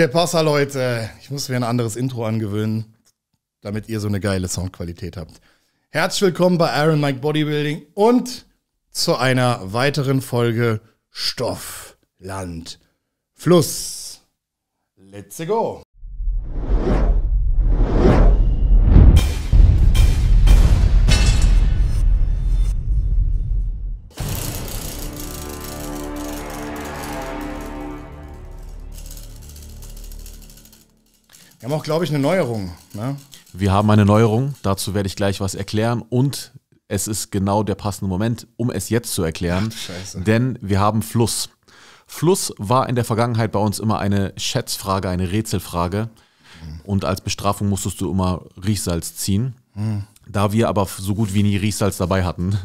Que pasa, Leute? Ich muss mir ein anderes Intro angewöhnen, damit ihr so eine geile Soundqualität habt. Herzlich willkommen bei Iron Mike Bodybuilding und zu einer weiteren Folge Stoff, Land, Fluss. Let's go! Wir haben auch, glaube ich, eine Neuerung. Ne? Wir haben eine Neuerung, dazu werde ich gleich was erklären und es ist genau der passende Moment, um es jetzt zu erklären, Ach, denn wir haben Fluss. Fluss war in der Vergangenheit bei uns immer eine Schätzfrage, eine Rätselfrage. Und als Bestrafung musstest du immer Riechsalz ziehen. Mhm. Da wir aber so gut wie nie Riechsalz dabei hatten.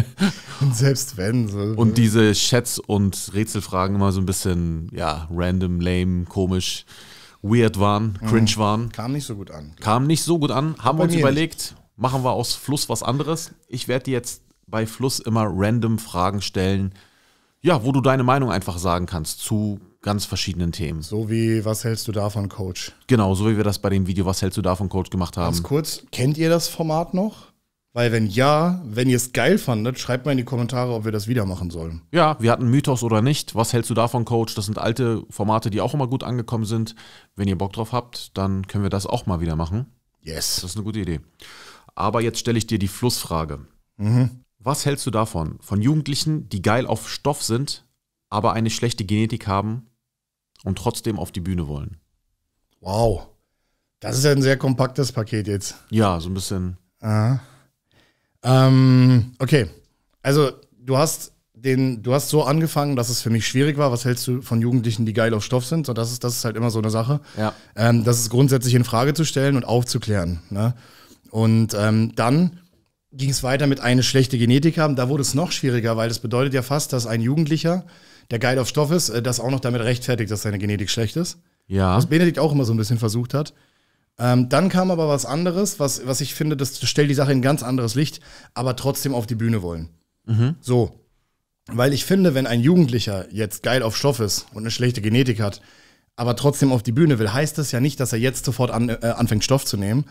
und selbst wenn. So. Und ne? diese Schätz- und Rätselfragen immer so ein bisschen, ja, random, lame, komisch weird waren, mhm. cringe waren. Kam nicht so gut an. Kam nicht so gut an. Haben wir uns überlegt, nicht. machen wir aus Fluss was anderes. Ich werde dir jetzt bei Fluss immer random Fragen stellen, ja, wo du deine Meinung einfach sagen kannst zu ganz verschiedenen Themen. So wie, was hältst du davon, Coach? Genau, so wie wir das bei dem Video, was hältst du davon, Coach, gemacht haben. Ganz kurz, kennt ihr das Format noch? Weil wenn ja, wenn ihr es geil fandet, schreibt mal in die Kommentare, ob wir das wieder machen sollen. Ja, wir hatten Mythos oder nicht. Was hältst du davon, Coach? Das sind alte Formate, die auch immer gut angekommen sind. Wenn ihr Bock drauf habt, dann können wir das auch mal wieder machen. Yes. Das ist eine gute Idee. Aber jetzt stelle ich dir die Flussfrage. Mhm. Was hältst du davon? Von Jugendlichen, die geil auf Stoff sind, aber eine schlechte Genetik haben und trotzdem auf die Bühne wollen? Wow. Das ist ja ein sehr kompaktes Paket jetzt. Ja, so ein bisschen. Aha. Ähm, okay. Also, du hast den, du hast so angefangen, dass es für mich schwierig war. Was hältst du von Jugendlichen, die geil auf Stoff sind? So, das ist, das ist halt immer so eine Sache. Ja. Ähm, das ist grundsätzlich in Frage zu stellen und aufzuklären. Ne? Und ähm, dann ging es weiter mit eine schlechte Genetik haben. Da wurde es noch schwieriger, weil das bedeutet ja fast, dass ein Jugendlicher, der geil auf Stoff ist, äh, das auch noch damit rechtfertigt, dass seine Genetik schlecht ist. Ja. Was Benedikt auch immer so ein bisschen versucht hat. Ähm, dann kam aber was anderes, was, was ich finde, das stellt die Sache in ein ganz anderes Licht, aber trotzdem auf die Bühne wollen. Mhm. So. Weil ich finde, wenn ein Jugendlicher jetzt geil auf Stoff ist und eine schlechte Genetik hat, aber trotzdem auf die Bühne will, heißt das ja nicht, dass er jetzt sofort an, äh, anfängt, Stoff zu nehmen,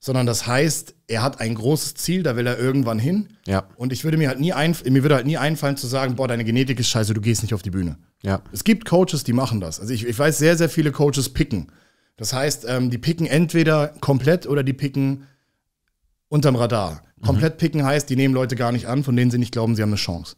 sondern das heißt, er hat ein großes Ziel, da will er irgendwann hin. Ja. Und ich würde mir halt nie ein, mir würde halt nie einfallen zu sagen, boah, deine Genetik ist scheiße, du gehst nicht auf die Bühne. Ja. Es gibt Coaches, die machen das. Also ich, ich weiß, sehr, sehr viele Coaches picken. Das heißt, ähm, die picken entweder komplett oder die picken unterm Radar. Mhm. Komplett picken heißt, die nehmen Leute gar nicht an, von denen sie nicht glauben, sie haben eine Chance.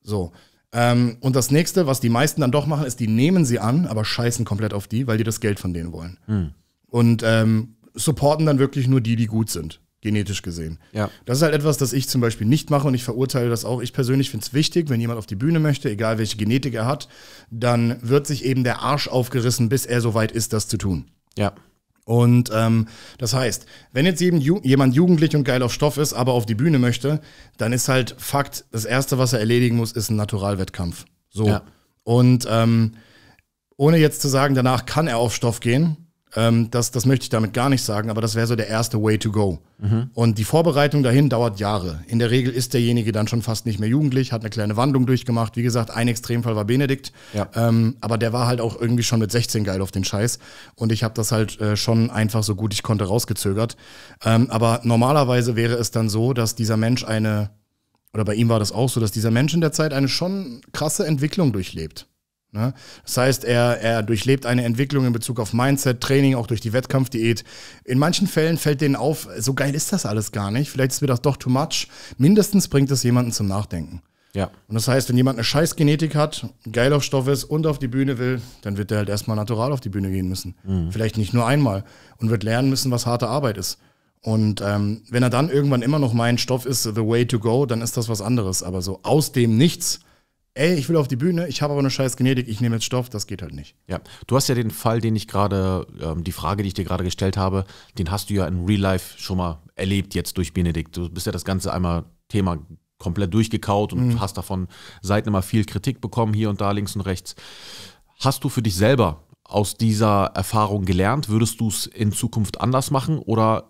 So. Ähm, und das nächste, was die meisten dann doch machen, ist, die nehmen sie an, aber scheißen komplett auf die, weil die das Geld von denen wollen. Mhm. Und ähm, supporten dann wirklich nur die, die gut sind genetisch gesehen. Ja. Das ist halt etwas, das ich zum Beispiel nicht mache und ich verurteile das auch. Ich persönlich finde es wichtig, wenn jemand auf die Bühne möchte, egal welche Genetik er hat, dann wird sich eben der Arsch aufgerissen, bis er so weit ist, das zu tun. Ja. Und ähm, das heißt, wenn jetzt Ju jemand jugendlich und geil auf Stoff ist, aber auf die Bühne möchte, dann ist halt Fakt, das Erste, was er erledigen muss, ist ein Naturalwettkampf. So. Ja. Und ähm, ohne jetzt zu sagen, danach kann er auf Stoff gehen, ähm, das, das möchte ich damit gar nicht sagen, aber das wäre so der erste Way to go. Mhm. Und die Vorbereitung dahin dauert Jahre. In der Regel ist derjenige dann schon fast nicht mehr jugendlich, hat eine kleine Wandlung durchgemacht. Wie gesagt, ein Extremfall war Benedikt, ja. ähm, aber der war halt auch irgendwie schon mit 16 geil auf den Scheiß. Und ich habe das halt äh, schon einfach so gut ich konnte rausgezögert. Ähm, aber normalerweise wäre es dann so, dass dieser Mensch eine, oder bei ihm war das auch so, dass dieser Mensch in der Zeit eine schon krasse Entwicklung durchlebt. Ne? Das heißt, er, er durchlebt eine Entwicklung in Bezug auf Mindset, Training, auch durch die Wettkampfdiät. In manchen Fällen fällt denen auf, so geil ist das alles gar nicht. Vielleicht ist mir das doch too much. Mindestens bringt es jemanden zum Nachdenken. Ja. Und das heißt, wenn jemand eine scheiß Genetik hat, geil auf Stoff ist und auf die Bühne will, dann wird der halt erstmal natural auf die Bühne gehen müssen. Mhm. Vielleicht nicht nur einmal. Und wird lernen müssen, was harte Arbeit ist. Und ähm, wenn er dann irgendwann immer noch mein Stoff ist the way to go, dann ist das was anderes. Aber so aus dem Nichts ey, ich will auf die Bühne, ich habe aber eine scheiß Genetik, ich nehme jetzt Stoff, das geht halt nicht. Ja, du hast ja den Fall, den ich gerade, ähm, die Frage, die ich dir gerade gestellt habe, den hast du ja in Real Life schon mal erlebt jetzt durch Benedikt. Du bist ja das ganze einmal Thema komplett durchgekaut und mhm. hast davon seitdem mal viel Kritik bekommen, hier und da, links und rechts. Hast du für dich selber aus dieser Erfahrung gelernt? Würdest du es in Zukunft anders machen oder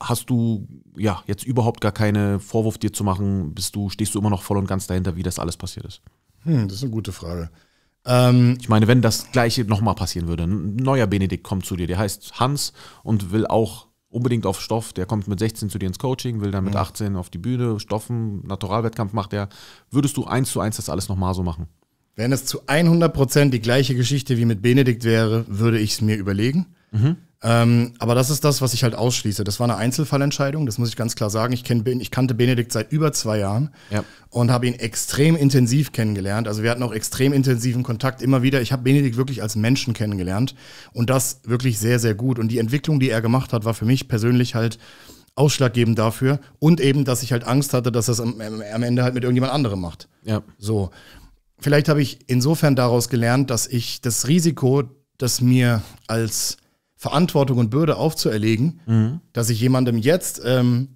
hast du ja, jetzt überhaupt gar keine Vorwurf dir zu machen, bist du, stehst du immer noch voll und ganz dahinter, wie das alles passiert ist? Hm, das ist eine gute Frage. Ähm ich meine, wenn das Gleiche nochmal passieren würde, ein neuer Benedikt kommt zu dir, der heißt Hans und will auch unbedingt auf Stoff, der kommt mit 16 zu dir ins Coaching, will dann mit 18 mhm. auf die Bühne, Stoffen, Naturalwettkampf macht er. Würdest du eins zu eins das alles nochmal so machen? Wenn es zu 100% die gleiche Geschichte wie mit Benedikt wäre, würde ich es mir überlegen. Mhm. Ähm, aber das ist das, was ich halt ausschließe. Das war eine Einzelfallentscheidung, das muss ich ganz klar sagen. Ich, kenn, ich kannte Benedikt seit über zwei Jahren ja. und habe ihn extrem intensiv kennengelernt. Also wir hatten auch extrem intensiven Kontakt immer wieder. Ich habe Benedikt wirklich als Menschen kennengelernt und das wirklich sehr, sehr gut. Und die Entwicklung, die er gemacht hat, war für mich persönlich halt ausschlaggebend dafür. Und eben, dass ich halt Angst hatte, dass das am, am Ende halt mit irgendjemand anderem macht. Ja. So. Vielleicht habe ich insofern daraus gelernt, dass ich das Risiko, das mir als Verantwortung und Bürde aufzuerlegen, mhm. dass ich jemandem jetzt ähm,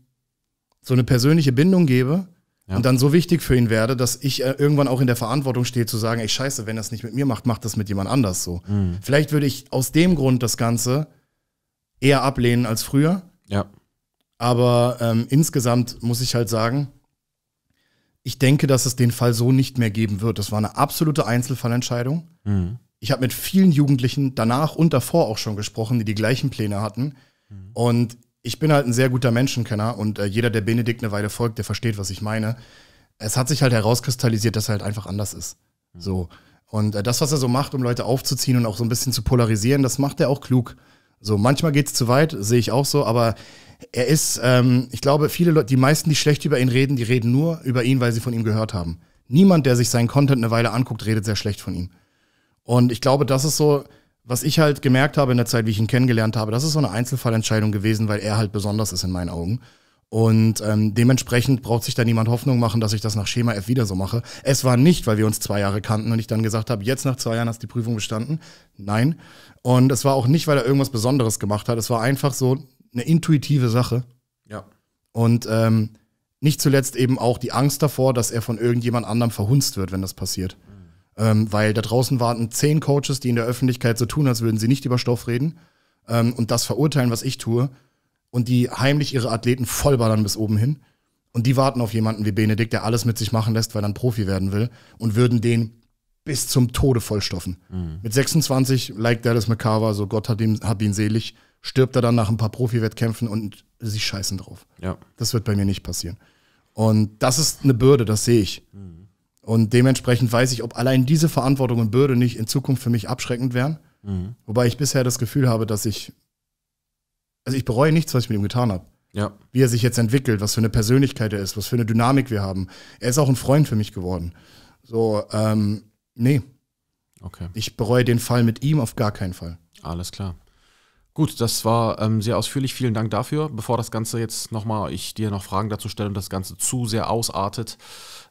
so eine persönliche Bindung gebe ja. und dann so wichtig für ihn werde, dass ich äh, irgendwann auch in der Verantwortung stehe zu sagen, ey scheiße, wenn das nicht mit mir macht, macht das mit jemand anders so. Mhm. Vielleicht würde ich aus dem Grund das Ganze eher ablehnen als früher. Ja. Aber ähm, insgesamt muss ich halt sagen, ich denke, dass es den Fall so nicht mehr geben wird. Das war eine absolute Einzelfallentscheidung. Mhm ich habe mit vielen Jugendlichen danach und davor auch schon gesprochen, die die gleichen Pläne hatten. Mhm. Und ich bin halt ein sehr guter Menschenkenner und äh, jeder, der Benedikt eine Weile folgt, der versteht, was ich meine. Es hat sich halt herauskristallisiert, dass er halt einfach anders ist. Mhm. So. Und äh, das, was er so macht, um Leute aufzuziehen und auch so ein bisschen zu polarisieren, das macht er auch klug. So, manchmal geht es zu weit, sehe ich auch so, aber er ist, ähm, ich glaube, viele Leute, die meisten, die schlecht über ihn reden, die reden nur über ihn, weil sie von ihm gehört haben. Niemand, der sich seinen Content eine Weile anguckt, redet sehr schlecht von ihm. Und ich glaube, das ist so, was ich halt gemerkt habe in der Zeit, wie ich ihn kennengelernt habe, das ist so eine Einzelfallentscheidung gewesen, weil er halt besonders ist in meinen Augen. Und ähm, dementsprechend braucht sich da niemand Hoffnung machen, dass ich das nach Schema F wieder so mache. Es war nicht, weil wir uns zwei Jahre kannten und ich dann gesagt habe, jetzt nach zwei Jahren hast du die Prüfung bestanden. Nein. Und es war auch nicht, weil er irgendwas Besonderes gemacht hat. Es war einfach so eine intuitive Sache. Ja. Und ähm, nicht zuletzt eben auch die Angst davor, dass er von irgendjemand anderem verhunzt wird, wenn das passiert. Ähm, weil da draußen warten zehn Coaches, die in der Öffentlichkeit so tun, als würden sie nicht über Stoff reden ähm, und das verurteilen, was ich tue. Und die heimlich ihre Athleten vollballern bis oben hin. Und die warten auf jemanden wie Benedikt, der alles mit sich machen lässt, weil er ein Profi werden will. Und würden den bis zum Tode vollstoffen. Mhm. Mit 26, like Dallas McCarver, so Gott hat ihn, hab ihn selig, stirbt er dann nach ein paar Profi-Wettkämpfen und sie scheißen drauf. Ja. Das wird bei mir nicht passieren. Und das ist eine Bürde, das sehe ich. Mhm. Und dementsprechend weiß ich, ob allein diese Verantwortung und Bürde nicht in Zukunft für mich abschreckend wären. Mhm. Wobei ich bisher das Gefühl habe, dass ich, also ich bereue nichts, was ich mit ihm getan habe. Ja. Wie er sich jetzt entwickelt, was für eine Persönlichkeit er ist, was für eine Dynamik wir haben. Er ist auch ein Freund für mich geworden. So, ähm, nee. Okay. Ich bereue den Fall mit ihm auf gar keinen Fall. Alles klar. Gut, das war ähm, sehr ausführlich. Vielen Dank dafür. Bevor das Ganze jetzt nochmal, ich dir noch Fragen dazu stelle und das Ganze zu sehr ausartet,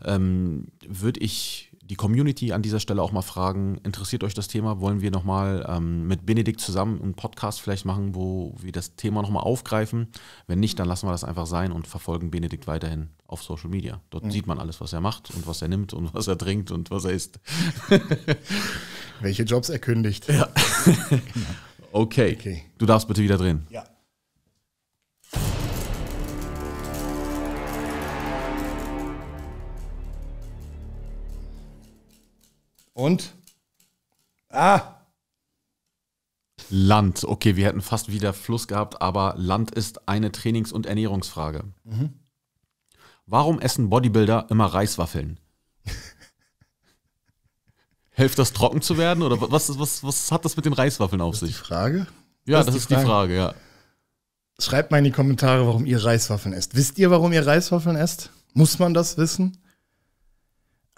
ähm, würde ich die Community an dieser Stelle auch mal fragen, interessiert euch das Thema? Wollen wir nochmal ähm, mit Benedikt zusammen einen Podcast vielleicht machen, wo wir das Thema nochmal aufgreifen? Wenn nicht, dann lassen wir das einfach sein und verfolgen Benedikt weiterhin auf Social Media. Dort mhm. sieht man alles, was er macht und was er nimmt und was er trinkt und was er isst. Welche Jobs er kündigt. Ja. genau. Okay. okay. Du darfst bitte wieder drehen. Ja. Und? Ah! Land. Okay, wir hätten fast wieder Fluss gehabt, aber Land ist eine Trainings- und Ernährungsfrage. Mhm. Warum essen Bodybuilder immer Reiswaffeln? Hilft das trocken zu werden? Oder was, was, was hat das mit den Reiswaffeln auf das sich? Ist die Frage? Ja, das, das ist die Frage, ja. Schreibt mal in die Kommentare, warum ihr Reiswaffeln esst. Wisst ihr, warum ihr Reiswaffeln esst? Muss man das wissen?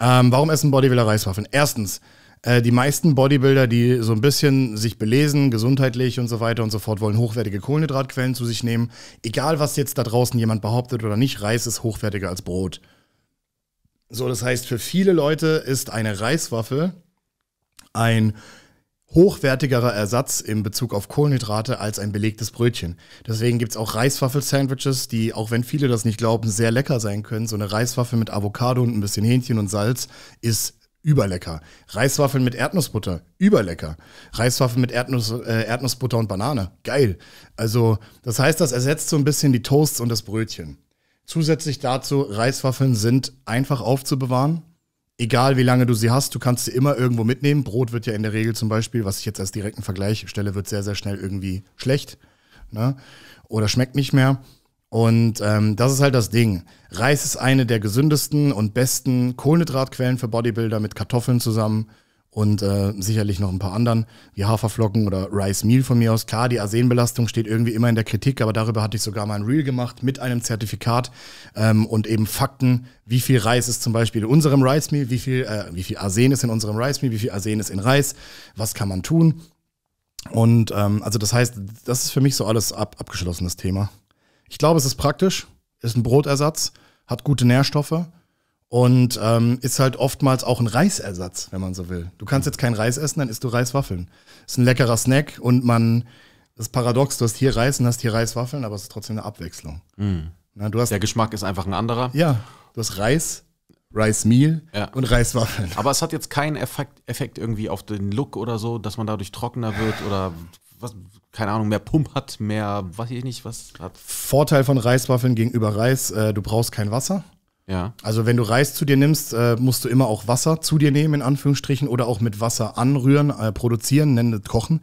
Ähm, warum essen Bodybuilder Reiswaffeln? Erstens, äh, die meisten Bodybuilder, die so ein bisschen sich belesen, gesundheitlich und so weiter und so fort, wollen hochwertige Kohlenhydratquellen zu sich nehmen. Egal, was jetzt da draußen jemand behauptet oder nicht, Reis ist hochwertiger als Brot. So, das heißt, für viele Leute ist eine Reiswaffel ein hochwertigerer Ersatz in Bezug auf Kohlenhydrate als ein belegtes Brötchen. Deswegen gibt es auch Reiswaffel-Sandwiches, die, auch wenn viele das nicht glauben, sehr lecker sein können. So eine Reiswaffel mit Avocado und ein bisschen Hähnchen und Salz ist überlecker. Reiswaffeln mit Erdnussbutter, überlecker. Reiswaffeln mit Erdnuss, äh, Erdnussbutter und Banane, geil. Also das heißt, das ersetzt so ein bisschen die Toasts und das Brötchen. Zusätzlich dazu, Reiswaffeln sind einfach aufzubewahren, egal wie lange du sie hast, du kannst sie immer irgendwo mitnehmen. Brot wird ja in der Regel zum Beispiel, was ich jetzt als direkten Vergleich stelle, wird sehr, sehr schnell irgendwie schlecht ne? oder schmeckt nicht mehr. Und ähm, das ist halt das Ding. Reis ist eine der gesündesten und besten Kohlenhydratquellen für Bodybuilder mit Kartoffeln zusammen und äh, sicherlich noch ein paar anderen, wie Haferflocken oder Rice Meal von mir aus. Klar, die Arsenbelastung steht irgendwie immer in der Kritik, aber darüber hatte ich sogar mal ein Reel gemacht mit einem Zertifikat ähm, und eben Fakten, wie viel Reis ist zum Beispiel in unserem Rice Meal, wie viel, äh, wie viel Arsen ist in unserem Rice Meal, wie viel Arsen ist in Reis, was kann man tun. Und ähm, also das heißt, das ist für mich so alles ab, abgeschlossenes Thema. Ich glaube, es ist praktisch, ist ein Brotersatz, hat gute Nährstoffe und ähm, ist halt oftmals auch ein Reisersatz, wenn man so will. Du kannst jetzt kein Reis essen, dann isst du Reiswaffeln. Ist ein leckerer Snack und man, das ist paradox, du hast hier Reis und hast hier Reiswaffeln, aber es ist trotzdem eine Abwechslung. Mhm. Na, du hast, Der Geschmack ist einfach ein anderer. Ja, du hast Reis, Reismehl ja. und Reiswaffeln. Aber es hat jetzt keinen Effekt, Effekt irgendwie auf den Look oder so, dass man dadurch trockener wird oder was, keine Ahnung, mehr Pump hat, mehr, weiß ich nicht, was hat. Vorteil von Reiswaffeln gegenüber Reis, äh, du brauchst kein Wasser. Ja. Also wenn du Reis zu dir nimmst, äh, musst du immer auch Wasser zu dir nehmen, in Anführungsstrichen, oder auch mit Wasser anrühren, äh, produzieren, nennen das Kochen.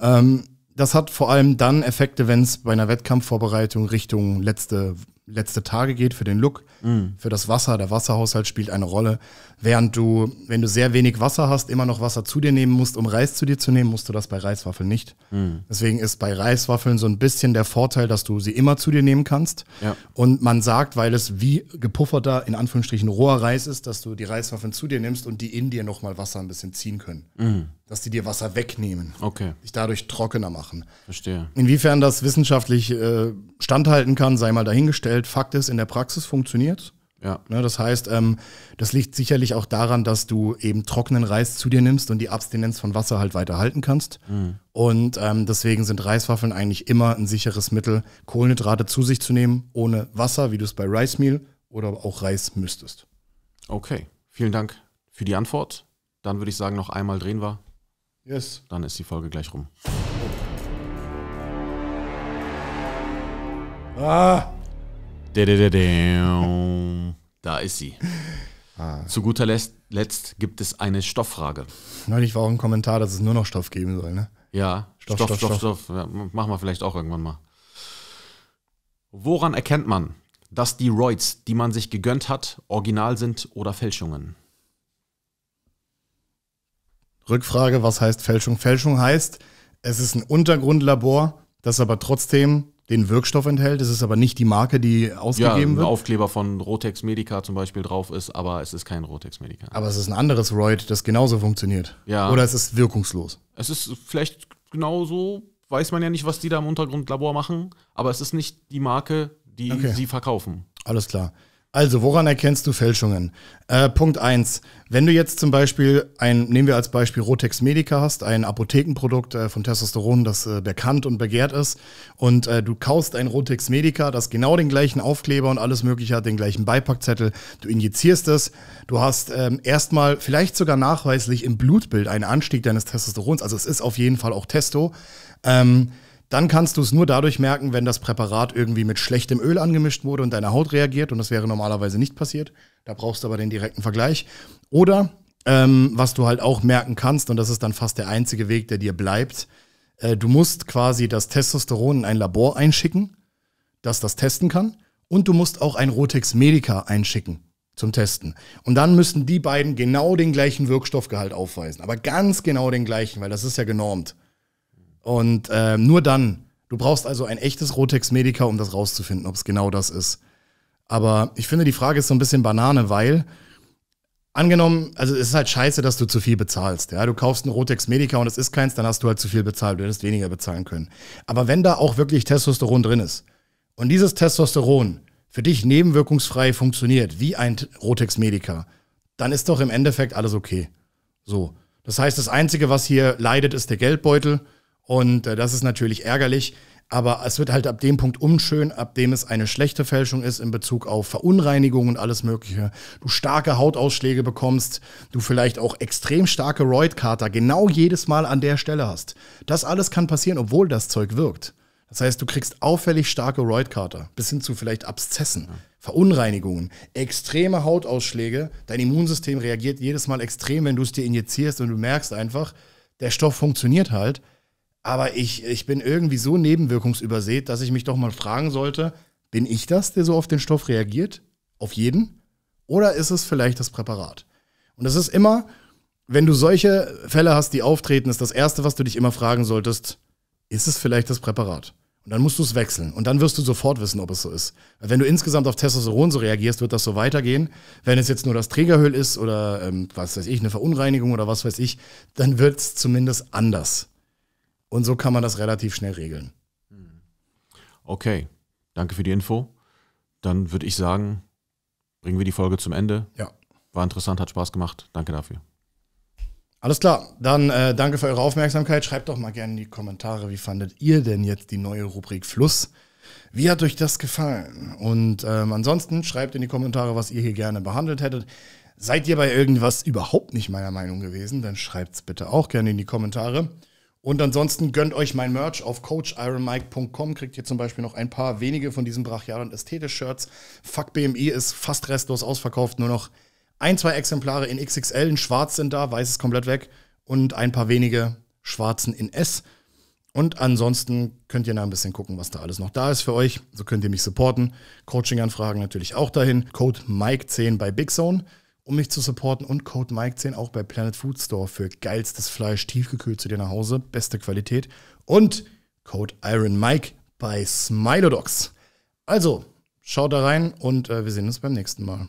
Ähm, das hat vor allem dann Effekte, wenn es bei einer Wettkampfvorbereitung Richtung letzte letzte Tage geht, für den Look, mm. für das Wasser. Der Wasserhaushalt spielt eine Rolle. Während du, wenn du sehr wenig Wasser hast, immer noch Wasser zu dir nehmen musst, um Reis zu dir zu nehmen, musst du das bei Reiswaffeln nicht. Mm. Deswegen ist bei Reiswaffeln so ein bisschen der Vorteil, dass du sie immer zu dir nehmen kannst. Ja. Und man sagt, weil es wie gepufferter, in Anführungsstrichen roher Reis ist, dass du die Reiswaffeln zu dir nimmst und die in dir nochmal Wasser ein bisschen ziehen können. Mm. Dass die dir Wasser wegnehmen. Okay. Dich dadurch trockener machen. Verstehe. Inwiefern das wissenschaftlich äh, standhalten kann, sei mal dahingestellt festgestellt, Fakt ist, in der Praxis funktioniert ja. Ne, das heißt, ähm, das liegt sicherlich auch daran, dass du eben trockenen Reis zu dir nimmst und die Abstinenz von Wasser halt weiter halten kannst. Mhm. Und ähm, deswegen sind Reiswaffeln eigentlich immer ein sicheres Mittel, Kohlenhydrate zu sich zu nehmen, ohne Wasser, wie du es bei Rice Meal oder auch Reis müsstest. Okay, vielen Dank für die Antwort. Dann würde ich sagen, noch einmal drehen wir. Yes. Dann ist die Folge gleich rum. Ah! Da ist sie. Ah. Zu guter Letzt, gibt es eine Stofffrage. Neulich war auch ein Kommentar, dass es nur noch Stoff geben soll, ne? Ja, Stoff, Stoff, Stoff, Stoff. Stoff. Ja, machen wir vielleicht auch irgendwann mal. Woran erkennt man, dass die Roids, die man sich gegönnt hat, original sind oder Fälschungen? Rückfrage, was heißt Fälschung? Fälschung heißt, es ist ein Untergrundlabor, das aber trotzdem den Wirkstoff enthält. Es ist aber nicht die Marke, die ausgegeben ja, wird. Ein Aufkleber von Rotex Medica zum Beispiel drauf ist, aber es ist kein Rotex Medica. Aber es ist ein anderes Roid, das genauso funktioniert. Ja. Oder es ist wirkungslos. Es ist vielleicht genauso, weiß man ja nicht, was die da im Untergrundlabor machen, aber es ist nicht die Marke, die okay. sie verkaufen. Alles klar. Also, woran erkennst du Fälschungen? Äh, Punkt 1. Wenn du jetzt zum Beispiel ein, nehmen wir als Beispiel Rotex Medica hast, ein Apothekenprodukt äh, von Testosteron, das äh, bekannt und begehrt ist, und äh, du kaufst ein Rotex Medica, das genau den gleichen Aufkleber und alles Mögliche hat, den gleichen Beipackzettel, du injizierst es, du hast ähm, erstmal vielleicht sogar nachweislich im Blutbild einen Anstieg deines Testosterons, also es ist auf jeden Fall auch Testo. Ähm, dann kannst du es nur dadurch merken, wenn das Präparat irgendwie mit schlechtem Öl angemischt wurde und deine Haut reagiert. Und das wäre normalerweise nicht passiert. Da brauchst du aber den direkten Vergleich. Oder ähm, was du halt auch merken kannst, und das ist dann fast der einzige Weg, der dir bleibt, äh, du musst quasi das Testosteron in ein Labor einschicken, das das testen kann. Und du musst auch ein Rotex Medica einschicken zum Testen. Und dann müssen die beiden genau den gleichen Wirkstoffgehalt aufweisen. Aber ganz genau den gleichen, weil das ist ja genormt. Und äh, nur dann. Du brauchst also ein echtes Rotex-Medica, um das rauszufinden, ob es genau das ist. Aber ich finde, die Frage ist so ein bisschen Banane, weil angenommen, also es ist halt scheiße, dass du zu viel bezahlst. Ja, du kaufst ein Rotex Medica und es ist keins, dann hast du halt zu viel bezahlt, du hättest weniger bezahlen können. Aber wenn da auch wirklich Testosteron drin ist und dieses Testosteron für dich nebenwirkungsfrei funktioniert, wie ein Rotex Medica, dann ist doch im Endeffekt alles okay. So. Das heißt, das Einzige, was hier leidet, ist der Geldbeutel. Und äh, das ist natürlich ärgerlich. Aber es wird halt ab dem Punkt unschön, ab dem es eine schlechte Fälschung ist in Bezug auf Verunreinigung und alles Mögliche. Du starke Hautausschläge bekommst, du vielleicht auch extrem starke Roid-Kater genau jedes Mal an der Stelle hast. Das alles kann passieren, obwohl das Zeug wirkt. Das heißt, du kriegst auffällig starke Roid-Kater, bis hin zu vielleicht Abszessen, Verunreinigungen, extreme Hautausschläge. Dein Immunsystem reagiert jedes Mal extrem, wenn du es dir injizierst und du merkst einfach, der Stoff funktioniert halt aber ich, ich bin irgendwie so nebenwirkungsübersät, dass ich mich doch mal fragen sollte, bin ich das, der so auf den Stoff reagiert? Auf jeden? Oder ist es vielleicht das Präparat? Und das ist immer, wenn du solche Fälle hast, die auftreten, ist das Erste, was du dich immer fragen solltest, ist es vielleicht das Präparat? Und dann musst du es wechseln. Und dann wirst du sofort wissen, ob es so ist. Wenn du insgesamt auf Testosteron so reagierst, wird das so weitergehen. Wenn es jetzt nur das Trägerhöhl ist oder ähm, was weiß ich, eine Verunreinigung oder was weiß ich, dann wird es zumindest anders. Und so kann man das relativ schnell regeln. Hm. Okay, danke für die Info. Dann würde ich sagen, bringen wir die Folge zum Ende. Ja. War interessant, hat Spaß gemacht. Danke dafür. Alles klar, dann äh, danke für eure Aufmerksamkeit. Schreibt doch mal gerne in die Kommentare, wie fandet ihr denn jetzt die neue Rubrik Fluss? Wie hat euch das gefallen? Und ähm, ansonsten schreibt in die Kommentare, was ihr hier gerne behandelt hättet. Seid ihr bei irgendwas überhaupt nicht meiner Meinung gewesen, dann schreibt es bitte auch gerne in die Kommentare. Und ansonsten gönnt euch mein Merch auf coachironmike.com. Kriegt ihr zum Beispiel noch ein paar wenige von diesen brachialen und Ästhetisch-Shirts. Fuck BMI ist fast restlos ausverkauft. Nur noch ein, zwei Exemplare in XXL. In schwarz sind da, weiß ist komplett weg. Und ein paar wenige schwarzen in S. Und ansonsten könnt ihr noch ein bisschen gucken, was da alles noch da ist für euch. So könnt ihr mich supporten. Coaching-Anfragen natürlich auch dahin. Code Mike10 bei Big Zone um mich zu supporten und Code Mike 10 auch bei Planet Food Store für geilstes Fleisch tiefgekühlt zu dir nach Hause, beste Qualität und Code Iron Mike bei Smilodogs. Also, schaut da rein und äh, wir sehen uns beim nächsten Mal.